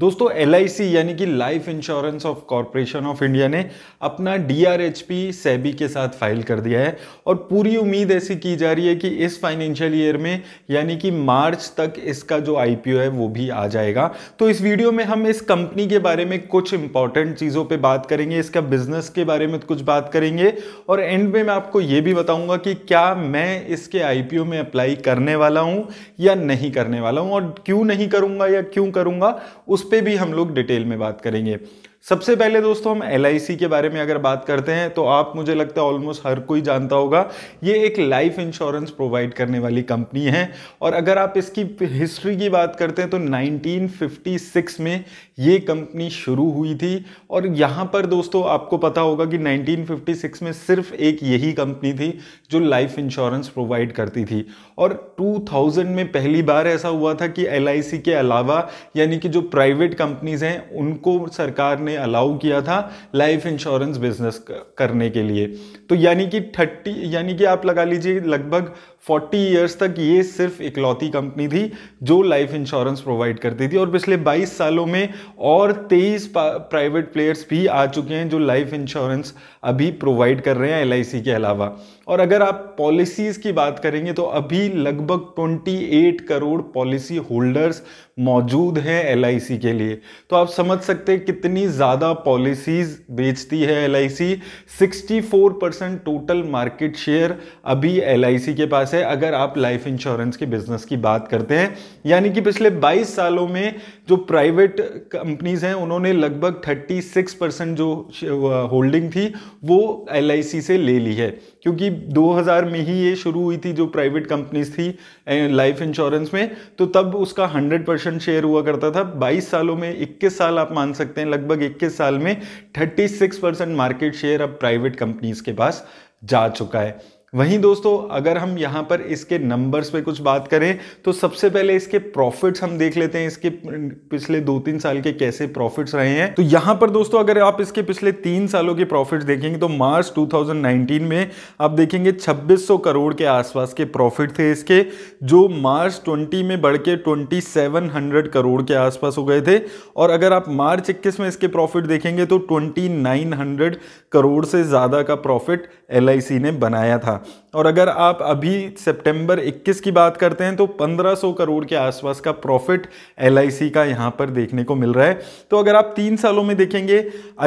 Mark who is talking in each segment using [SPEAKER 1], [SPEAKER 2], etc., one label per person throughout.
[SPEAKER 1] दोस्तों एल यानी कि life insurance of corporation of India ने अपना डी सेबी e के साथ फाइल कर दिया है और पूरी उम्मीद ऐसी की जा रही है कि इस फाइनेंशियल ईयर में यानी कि मार्च तक इसका जो आई है वो भी आ जाएगा तो इस वीडियो में हम इस कंपनी के बारे में कुछ इंपॉर्टेंट चीज़ों पर बात करेंगे इसका बिजनेस के बारे में कुछ बात करेंगे और एंड में मैं आपको ये भी बताऊँगा कि क्या मैं इसके आई में अप्लाई करने वाला हूँ या नहीं करने वाला हूँ और क्यों नहीं करूँगा या क्यों करूँगा उस पर भी हम लोग डिटेल में बात करेंगे सबसे पहले दोस्तों हम एल के बारे में अगर बात करते हैं तो आप मुझे लगता है ऑलमोस्ट हर कोई जानता होगा ये एक लाइफ इंश्योरेंस प्रोवाइड करने वाली कंपनी है और अगर आप इसकी हिस्ट्री की बात करते हैं तो 1956 में ये कंपनी शुरू हुई थी और यहाँ पर दोस्तों आपको पता होगा कि 1956 में सिर्फ एक यही कंपनी थी जो लाइफ इंश्योरेंस प्रोवाइड करती थी और 2000 में पहली बार ऐसा हुआ था कि एल के अलावा यानी कि जो प्राइवेट कंपनीज हैं उनको सरकार ने ने अलाउ किया था लाइफ इंश्योरेंस बिजनेस करने के लिए तो यानी कि थर्टी यानी कि आप लगा लीजिए लगभग 40 इयर्स तक ये सिर्फ इकलौती कंपनी थी जो लाइफ इंश्योरेंस प्रोवाइड करती थी और पिछले 22 सालों में और 23 प्राइवेट प्लेयर्स भी आ चुके हैं जो लाइफ इंश्योरेंस अभी प्रोवाइड कर रहे हैं एल के अलावा और अगर आप पॉलिसीज़ की बात करेंगे तो अभी लगभग 28 करोड़ पॉलिसी होल्डर्स मौजूद हैं एल के लिए तो आप समझ सकते हैं कितनी ज़्यादा पॉलिसीज़ बेचती है L I 64 percent total market share अभी एल के पास है है अगर आप लाइफ इंश्योरेंस के बिजनेस की बात करते हैं यानी कि पिछले 22 सालों में जो प्राइवेट कंपनीज हैं उन्होंने लगभग 36 परसेंट जो होल्डिंग थी वो एल से ले ली है क्योंकि 2000 में ही ये शुरू हुई थी जो प्राइवेट कंपनीज थी लाइफ इंश्योरेंस में तो तब उसका 100 परसेंट शेयर हुआ करता था 22 सालों में 21 साल आप मान सकते हैं लगभग 21 साल में 36 परसेंट मार्केट शेयर अब प्राइवेट कंपनीज के पास जा चुका है वहीं दोस्तों अगर हम यहाँ पर इसके नंबर्स पे कुछ बात करें तो सबसे पहले इसके प्रॉफिट्स हम देख लेते हैं इसके पिछले दो तीन साल के कैसे प्रॉफिट्स रहे हैं तो यहाँ पर दोस्तों अगर आप इसके पिछले तीन सालों के प्रॉफिट्स देखेंगे तो मार्च 2019 में आप देखेंगे 2600 करोड़ के आसपास के प्रॉफिट थे इसके जो मार्च ट्वेंटी में बढ़ के 2700 करोड़ के आसपास हो गए थे और अगर आप मार्च इक्कीस में इसके प्रॉफिट देखेंगे तो ट्वेंटी करोड़ से ज़्यादा का प्रॉफिट एल ने बनाया था था और अगर आप अभी सितंबर 21 की बात करते हैं तो 1500 करोड़ के आसपास का प्रॉफिट एल का यहाँ पर देखने को मिल रहा है तो अगर आप तीन सालों में देखेंगे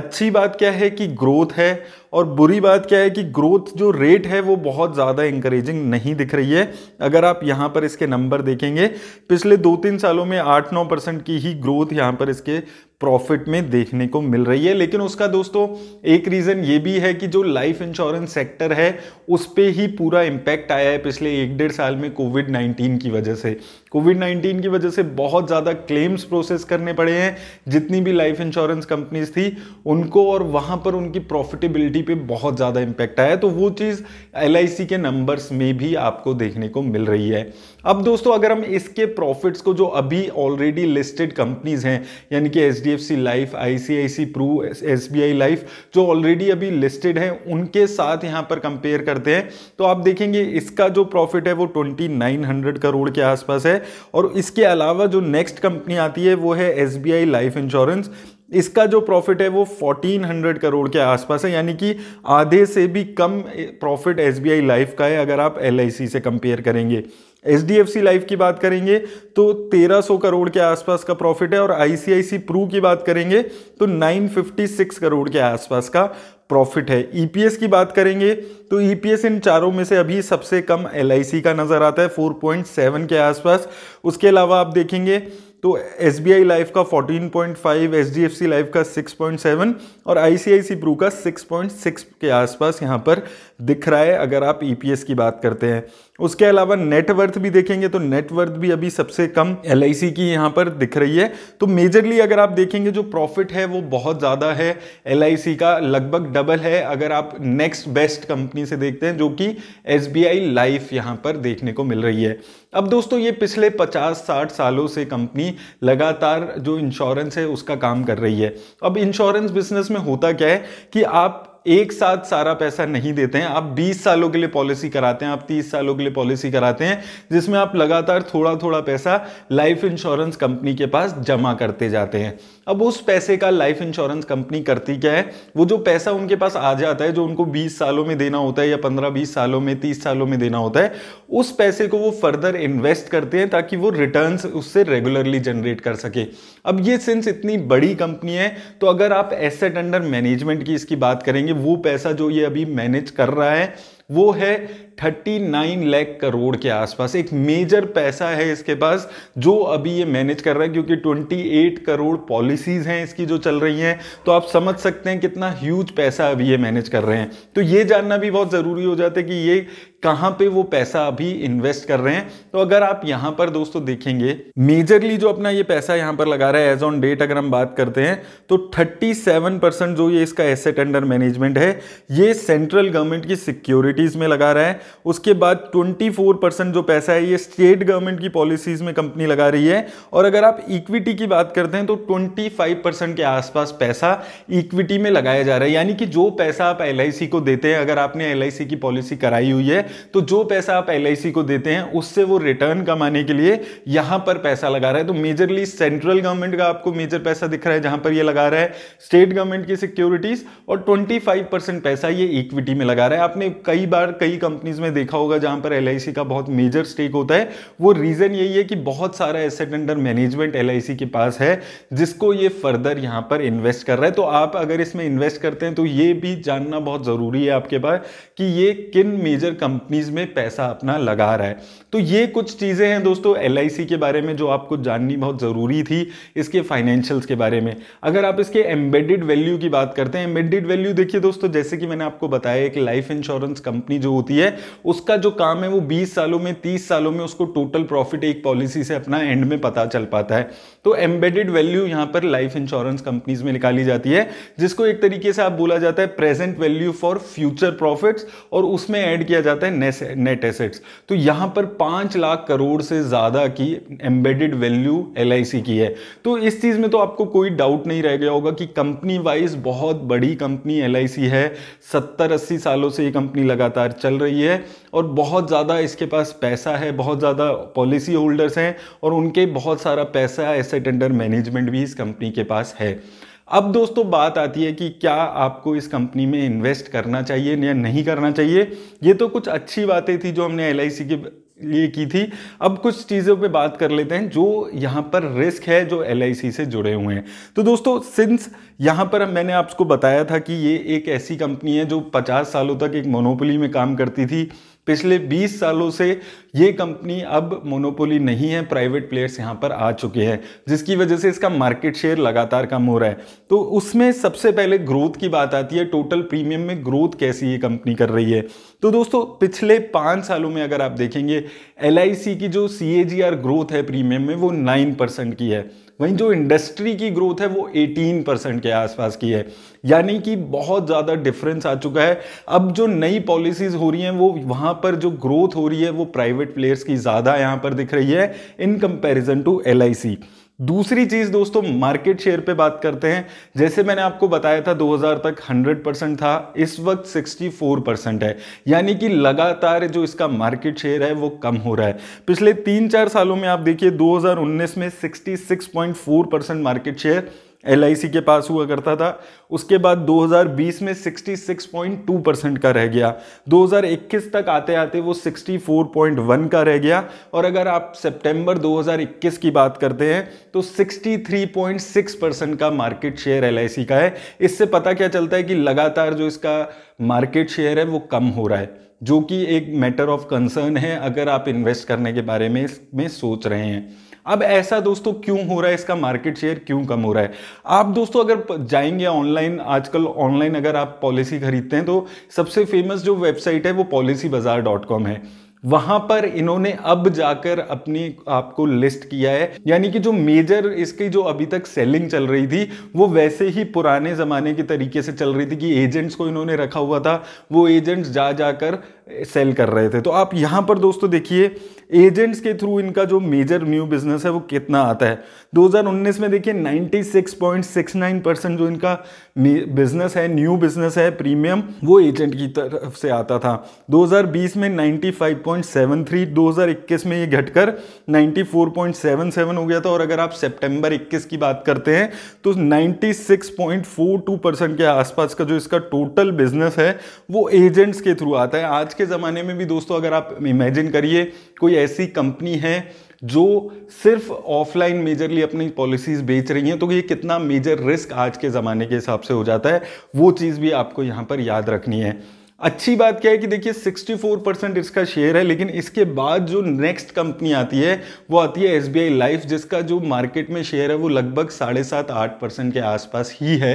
[SPEAKER 1] अच्छी बात क्या है कि ग्रोथ है और बुरी बात क्या है कि ग्रोथ जो रेट है वो बहुत ज़्यादा इंकरेजिंग नहीं दिख रही है अगर आप यहाँ पर इसके नंबर देखेंगे पिछले दो तीन सालों में आठ नौ परसेंट की ही ग्रोथ यहाँ पर इसके प्रॉफिट में देखने को मिल रही है लेकिन उसका दोस्तों एक रीज़न ये भी है कि जो लाइफ इंश्योरेंस सेक्टर है उस पर ही पूरा इम्पैक्ट आया है पिछले एक डेढ़ साल में कोविड नाइन्टीन की वजह से कोविड नाइन्टीन की वजह से बहुत ज़्यादा क्लेम्स प्रोसेस करने पड़े हैं जितनी भी लाइफ इंश्योरेंस कंपनीज थी उनको और वहाँ पर उनकी प्रॉफिटेबिलिटी जीडीपी e पे बहुत ज़्यादा इम्पैक्ट आया तो वो चीज़ एल के नंबर्स में भी आपको देखने को मिल रही है अब दोस्तों अगर हम इसके प्रॉफिट्स को जो अभी ऑलरेडी लिस्टेड कंपनीज हैं यानी कि H D F C life I C I C pru S B I life जो ऑलरेडी अभी लिस्टेड हैं उनके साथ यहाँ पर कंपेयर करते हैं तो आप देखेंगे इसका जो प्रॉफिट है वो ट्वेंटी नाइन हंड्रेड करोड़ के आसपास है और इसके अलावा जो नेक्स्ट कंपनी आती है वो है S B I life insurance इसका जो प्रॉफिट है वो 1400 करोड़ के आसपास है यानी कि आधे से भी कम profit S B I life का है अगर आप एल से कंपेयर करेंगे H D F C life की बात करेंगे तो 1300 करोड़ के आसपास का प्रॉफिट है और I C I C Pru की बात करेंगे तो 956 करोड़ के आसपास का प्रॉफिट है एस e की बात करेंगे तो एस e इन चारों में से अभी सबसे कम सी का नज़र आता है 4.7 के आसपास उसके अलावा आप देखेंगे तो एस बी आई लाइफ का fourteen point five H D F C life का सिक्स पॉइंट सेवन और I C I C pru का सिक्स पॉइंट सिक्स के आसपास यहाँ पर दिख रहा है अगर आप ई पी एस की बात करते हैं उसके अलावा नेटवर्थ भी देखेंगे तो नेटवर्थ भी अभी सबसे कम एल की यहाँ पर दिख रही है तो मेजरली अगर आप देखेंगे जो प्रॉफिट है वो बहुत ज़्यादा है एल का लगभग डबल है अगर आप नेक्स्ट बेस्ट कंपनी से देखते हैं जो कि एस लाइफ यहाँ पर देखने को मिल रही है अब दोस्तों ये पिछले 50-60 सालों से कंपनी लगातार जो इंश्योरेंस है उसका काम कर रही है अब इंश्योरेंस बिजनेस में होता क्या है कि आप एक साथ सारा पैसा नहीं देते हैं आप 20 सालों के लिए पॉलिसी कराते हैं आप 30 सालों के लिए पॉलिसी कराते हैं जिसमें आप लगातार थोड़ा थोड़ा पैसा लाइफ इंश्योरेंस कंपनी के पास जमा करते जाते हैं अब उस पैसे का लाइफ इंश्योरेंस कंपनी करती क्या है वो जो पैसा उनके पास आ जाता है जो उनको 20 सालों में देना होता है या 15-20 सालों में 30 सालों में देना होता है उस पैसे को वो फर्दर इन्वेस्ट करते हैं ताकि वो रिटर्न उससे रेगुलरली जनरेट कर सके अब ये सिंस इतनी बड़ी कंपनी है तो अगर आप एसेट अंडर मैनेजमेंट की इसकी बात करेंगे वो पैसा जो ये अभी मैनेज कर रहा है वो है 39 लाख करोड़ के आसपास एक मेजर पैसा है इसके पास जो अभी ये मैनेज कर रहा है क्योंकि 28 करोड़ पॉलिसीज हैं इसकी जो चल रही हैं तो आप समझ सकते हैं कितना ह्यूज पैसा अभी ये मैनेज कर रहे हैं तो ये जानना भी बहुत ज़रूरी हो जाता है कि ये कहाँ पे वो पैसा अभी इन्वेस्ट कर रहे हैं तो अगर आप यहाँ पर दोस्तों देखेंगे मेजरली जो अपना ये पैसा यहाँ पर लगा रहा है एज ऑन डेट अगर हम बात करते हैं तो 37 परसेंट जो ये इसका एसेट अंडर मैनेजमेंट है ये सेंट्रल गवर्नमेंट की सिक्योरिटीज में लगा रहा है उसके बाद 24 परसेंट जो पैसा है ये स्टेट गवर्नमेंट की पॉलिसीज में कंपनी लगा रही है और अगर आप इक्विटी की बात करते हैं तो 25 परसेंट के आसपास पैसा इक्विटी में लगाया जा रहा है यानी कि जो पैसा आप एल को देते हैं अगर आपने एल की पॉलिसी कराई हुई है तो जो पैसा आप एल को देते हैं उससे वो रिटर्न कमाने के लिए यहां पर पैसा लगा रहा है तो मेजरली सेंट्रल गवर्नमेंट का आपको मेजर पैसा दिख रहा है जहां पर ये लगा रहा है स्टेट गवर्नमेंट की सिक्योरिटीज और 25 परसेंट पैसा ये इक्विटी में लगा रहा है आपने कई बार कई कंपनीज में देखा होगा जहां पर एल का बहुत मेजर स्टेक होता है वो रीज़न यही है कि बहुत सारा एसेट अंडर मैनेजमेंट एल के पास है जिसको ये फर्दर यहां पर इन्वेस्ट कर रहा है तो आप अगर इसमें इन्वेस्ट करते हैं तो ये भी जानना बहुत ज़रूरी है आपके पास कि ये किन मेजर कंपनीज में पैसा अपना लगा रहा है तो ये कुछ चीज़ें हैं दोस्तों एल के बारे में जो आपको जाननी बहुत ज़रूरी थी इसके फाइनेंशियल्स के बारे में अगर आप इसके एम्बेडेड वैल्यू की बात करते हैं एम्बेडेड वैल्यू देखिए दोस्तों जैसे कि मैंने आपको बताया एक लाइफ इंश्योरेंस कंपनी जो होती है उसका जो काम है वो बीस सालों में तीस सालों में उसको टोटल प्रॉफिट एक पॉलिसी से अपना एंड में पता चल पाता है तो एम्बेडेड वैल्यू यहाँ पर लाइफ इंश्योरेंस कंपनीज में निकाली जाती है जिसको एक तरीके से आप बोला जाता है present value for future profits और उसमें ऐड किया जाता है नेट एसेट्स तो यहां पर पांच लाख करोड़ से ज्यादा की एम्बेडेड वैल्यू एल की है तो इस चीज में तो आपको कोई डाउट नहीं रह गया होगा कि कंपनी वाइज बहुत बड़ी कंपनी एल है सत्तर अस्सी सालों से ये कंपनी लगातार चल रही है और बहुत ज़्यादा इसके पास पैसा है बहुत ज़्यादा पॉलिसी होल्डर्स हैं और उनके बहुत सारा पैसा एसेट अंडर मैनेजमेंट भी इस कंपनी के पास है अब दोस्तों बात आती है कि क्या आपको इस कंपनी में इन्वेस्ट करना चाहिए या नहीं करना चाहिए ये तो कुछ अच्छी बातें थी जो हमने एल के लिए की थी अब कुछ चीज़ों पे बात कर लेते हैं जो यहाँ पर रिस्क है जो एल से जुड़े हुए हैं तो दोस्तों सिंस यहाँ पर मैंने आपको बताया था कि ये एक ऐसी कंपनी है जो 50 सालों तक एक मोनोपोली में काम करती थी पिछले 20 सालों से ये कंपनी अब मोनोपोली नहीं है प्राइवेट प्लेयर्स यहाँ पर आ चुके हैं जिसकी वजह से इसका मार्केट शेयर लगातार कम हो रहा है तो उसमें सबसे पहले ग्रोथ की बात आती है टोटल प्रीमियम में ग्रोथ कैसी ये कंपनी कर रही है तो दोस्तों पिछले पाँच सालों में अगर आप देखेंगे एल की जो सी ग्रोथ है प्रीमियम में वो नाइन की है वहीं जो इंडस्ट्री की ग्रोथ है वो 18 परसेंट के आसपास की है यानी कि बहुत ज़्यादा डिफरेंस आ चुका है अब जो नई पॉलिसीज़ हो रही हैं वो वहाँ पर जो ग्रोथ हो रही है वो प्राइवेट प्लेयर्स की ज़्यादा यहाँ पर दिख रही है इन कंपेरिजन टू एल दूसरी चीज़ दोस्तों मार्केट शेयर पे बात करते हैं जैसे मैंने आपको बताया था 2000 तक 100 परसेंट था इस वक्त 64 परसेंट है यानी कि लगातार जो इसका मार्केट शेयर है वो कम हो रहा है पिछले तीन चार सालों में आप देखिए 2019 में 66.4 परसेंट मार्केट शेयर एल के पास हुआ करता था उसके बाद 2020 में 66.2 परसेंट का रह गया 2021 तक आते आते वो 64.1 का रह गया और अगर आप सितंबर 2021 की बात करते हैं तो 63.6 परसेंट का मार्केट शेयर एल का है इससे पता क्या चलता है कि लगातार जो इसका मार्केट शेयर है वो कम हो रहा है जो कि एक मैटर ऑफ कंसर्न है अगर आप इन्वेस्ट करने के बारे में इसमें सोच रहे हैं अब ऐसा दोस्तों क्यों हो रहा है इसका मार्केट शेयर क्यों कम हो रहा है आप दोस्तों अगर जाएंगे ऑनलाइन आजकल ऑनलाइन अगर आप पॉलिसी खरीदते हैं तो सबसे फेमस जो वेबसाइट है वो पॉलिसी बाजार डॉट कॉम है वहां पर इन्होंने अब जाकर अपनी आपको लिस्ट किया है यानी कि जो मेजर इसकी जो अभी तक सेलिंग चल रही थी वो वैसे ही पुराने ज़माने के तरीके से चल रही थी कि एजेंट्स को इन्होंने रखा हुआ था वो एजेंट्स जा जाकर सेल कर रहे थे तो आप यहां पर दोस्तों देखिए एजेंट्स के थ्रू इनका जो मेजर न्यू बिजनेस है वो कितना आता है 2019 में देखिए 96.69 परसेंट जो इनका बिजनेस है न्यू बिजनेस है प्रीमियम वो एजेंट की तरफ से आता था 2020 में 95. 98.73 2021 में ये घटकर 94.77 हो गया था और अगर आप सितंबर 21 की बात करते हैं तो 96.42 परसेंट के आसपास का जो इसका टोटल बिजनेस है वो एजेंट्स के थ्रू आता है आज के ज़माने में भी दोस्तों अगर आप इमेजिन करिए कोई ऐसी कंपनी है जो सिर्फ ऑफलाइन मेजरली अपनी पॉलिसीज बेच रही हैं तो ये कितना मेजर रिस्क आज के ज़माने के हिसाब से हो जाता है वो चीज़ भी आपको यहाँ पर याद रखनी है अच्छी बात क्या है कि देखिए 64 परसेंट इसका शेयर है लेकिन इसके बाद जो नेक्स्ट कंपनी आती है वो आती है एस लाइफ जिसका जो मार्केट में शेयर है वो लगभग साढ़े सात आठ परसेंट के आसपास ही है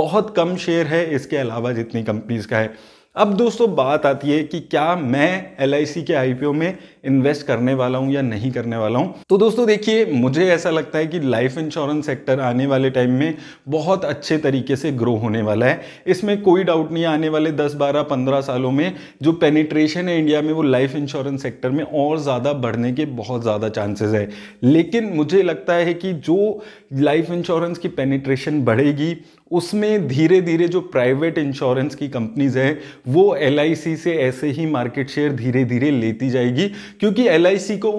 [SPEAKER 1] बहुत कम शेयर है इसके अलावा जितनी कंपनीज का है अब दोस्तों बात आती है कि क्या मैं एल के आई में इन्वेस्ट करने वाला हूँ या नहीं करने वाला हूँ तो दोस्तों देखिए मुझे ऐसा लगता है कि लाइफ इंश्योरेंस सेक्टर आने वाले टाइम में बहुत अच्छे तरीके से ग्रो होने वाला है इसमें कोई डाउट नहीं आने वाले दस बारह पंद्रह सालों में जो पेनिट्रेशन है इंडिया में वो लाइफ इंश्योरेंस सेक्टर में और ज़्यादा बढ़ने के बहुत ज़्यादा चांसेस है लेकिन मुझे लगता है कि जो लाइफ इंश्योरेंस की पेनिट्रेशन बढ़ेगी उसमें धीरे धीरे जो प्राइवेट इंश्योरेंस की कंपनीज हैं वो एल से ऐसे ही मार्केट शेयर धीरे धीरे लेती जाएगी क्योंकि एल को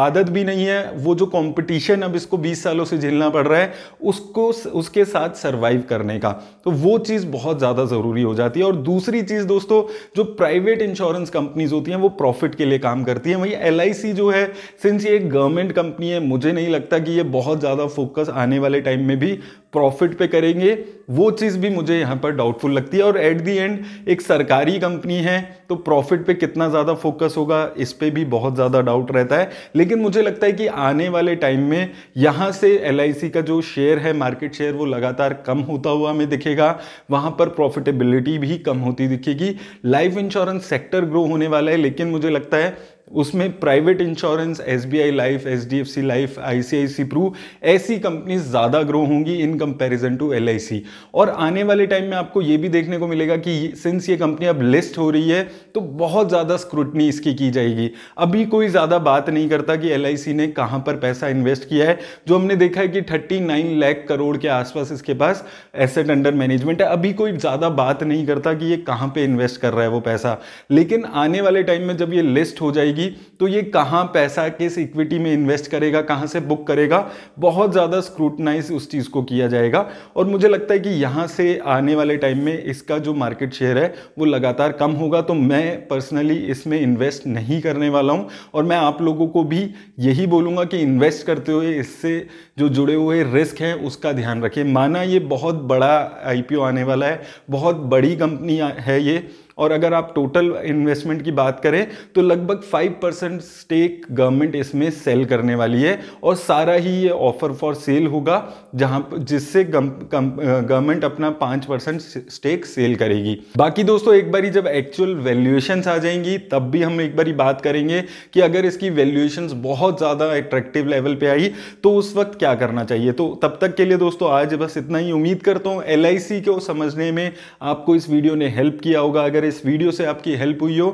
[SPEAKER 1] आदत भी नहीं है वो जो कंपटीशन अब इसको 20 सालों से झेलना पड़ रहा है उसको उसके साथ सरवाइव करने का तो वो चीज़ बहुत ज़्यादा ज़रूरी हो जाती है और दूसरी चीज़ दोस्तों जो प्राइवेट इंश्योरेंस कंपनीज होती हैं वो प्रॉफिट के लिए काम करती हैं वही एल जो है सिंस ये एक गवर्नमेंट कंपनी है मुझे नहीं लगता कि ये बहुत ज़्यादा फोकस आने वाले टाइम में भी प्रॉफिट पे करेंगे वो चीज़ भी मुझे यहाँ पर डाउटफुल लगती है और एट दी एंड एक सरकारी कंपनी है तो प्रॉफिट पे कितना ज़्यादा फोकस होगा इस पर भी बहुत ज़्यादा डाउट रहता है लेकिन मुझे लगता है कि आने वाले टाइम में यहाँ से एल का जो शेयर है मार्केट शेयर वो लगातार कम होता हुआ हमें दिखेगा वहाँ पर प्रॉफिटेबिलिटी भी कम होती दिखेगी लाइफ इंश्योरेंस सेक्टर ग्रो होने वाला है लेकिन मुझे लगता है उसमें private insurance S B I life H D F C life I C I C pru ऐसी कंपनीज ज़्यादा ग्रो होंगी in comparison to L I C और आने वाले टाइम में आपको ये भी देखने को मिलेगा कि सिंस ये कंपनी अब लिस्ट हो रही है तो बहुत ज़्यादा स्क्रूटनी इसकी की जाएगी अभी कोई ज़्यादा बात नहीं करता कि एल आई सी ने कहाँ पर पैसा इन्वेस्ट किया है जो हमने देखा है कि थर्टी नाइन लैख करोड़ के आसपास इसके पास एसेट अंडर मैनेजमेंट है अभी कोई ज़्यादा बात नहीं करता कि ये कहाँ पर इन्वेस्ट कर रहा है वो पैसा लेकिन आने वाले टाइम में जब ये लिस्ट हो जाएगी जाएगी तो ये कहाँ पैसा किस इक्विटी में इन्वेस्ट करेगा कहाँ से बुक करेगा बहुत ज़्यादा स्क्रूटनाइज उस चीज़ को किया जाएगा और मुझे लगता है कि यहाँ से आने वाले टाइम में इसका जो मार्केट शेयर है वो लगातार कम होगा तो मैं पर्सनली इसमें इन्वेस्ट नहीं करने वाला हूँ और मैं आप लोगों को भी यही बोलूँगा कि इन्वेस्ट करते हुए इससे जो जुड़े हुए रिस्क हैं उसका ध्यान रखें माना ये बहुत बड़ा आई आने वाला है बहुत बड़ी कंपनी है ये और अगर आप टोटल इन्वेस्टमेंट की बात करें तो लगभग फाइव परसेंट स्टेक गवर्नमेंट इसमें सेल करने वाली है और सारा ही ये ऑफर फॉर सेल होगा जहां जिससे गवर्नमेंट अपना पांच परसेंट स्टेक सेल करेगी बाकी दोस्तों एक बार जब एक्चुअल वैल्यूएशंस आ जाएंगी तब भी हम एक बार बात करेंगे कि अगर इसकी वैल्यूएशंस बहुत ज़्यादा एट्रैक्टिव लेवल पे आई तो उस वक्त क्या करना चाहिए तो तब तक के लिए दोस्तों आज बस इतना ही उम्मीद करता हूँ एल को समझने में आपको इस वीडियो ने हेल्प किया होगा अगर इस वीडियो से आपकी हेल्प हुई हो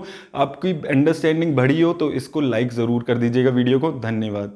[SPEAKER 1] आपकी अंडरस्टैंडिंग बढ़ी हो तो इसको लाइक ज़रूर कर दीजिएगा वीडियो को धन्यवाद